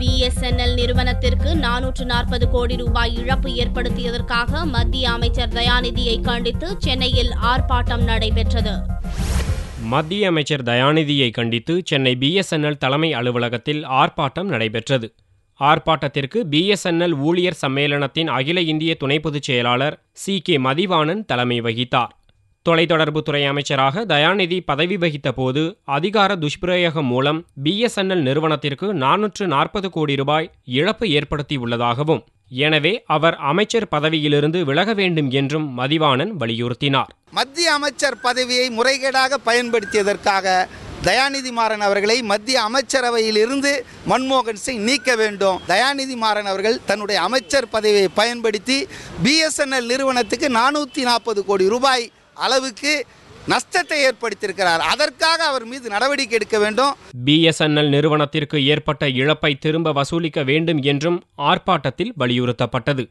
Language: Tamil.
பிஎஸ்என்எல் நிறுவனத்திற்கு நானூற்று நாற்பது கோடி ரூபாய் இழப்பு ஏற்படுத்தியதற்காக மத்திய அமைச்சர் தயாநிதியை கண்டித்து சென்னையில் ஆர்ப்பாட்டம் நடைபெற்றது மத்திய அமைச்சர் தயாநிதியை கண்டித்து சென்னை பிஎஸ்என்எல் தலைமை அலுவலகத்தில் ஆர்ப்பாட்டம் நடைபெற்றது ஆர்ப்பாட்டத்திற்கு பிஎஸ்என்எல் ஊழியர் சம்மேளனத்தின் அகில இந்திய துணை பொதுச் செயலாளர் சி கே மதிவாணன் தலைமை வகித்தார் தொலைத்தொடர்புத்துறை அமைச்சராக தயாநிதி பதவி வகித்த போது அதிகார துஷ்பிரயோகம் மூலம் பிஎஸ்என்எல் நிறுவனத்திற்கு நானூற்று நாற்பது கோடி ரூபாய் இழப்பு ஏற்படுத்தியுள்ளதாகவும் எனவே அவர் அமைச்சர் பதவியிலிருந்து விலக வேண்டும் என்றும் மதிவாணன் வலியுறுத்தினார் மத்திய அமைச்சர் பதவியை முறைகேடாக பயன்படுத்தியதற்காக தயாநிதி மாறன் அவர்களை மத்திய அமைச்சரவையில் இருந்து மன்மோகன் சிங் நீக்க வேண்டும் தயாநிதி மாறன் அவர்கள் தன்னுடைய அமைச்சர் பதவியை பயன்படுத்தி பிஎஸ்என்எல் நிறுவனத்துக்கு நானூற்றி நாற்பது கோடி ரூபாய் அளவுக்கு நஷ்டத்தை ஏற்படுத்தியிருக்கிறார் அதற்காக அவர் மீது நடவடிக்கை எடுக்க வேண்டும் பிஎஸ்என்எல் நிறுவனத்திற்கு ஏற்பட்ட இழப்பை திரும்ப வசூலிக்க வேண்டும் என்றும் ஆர்ப்பாட்டத்தில் வலியுறுத்தப்பட்டது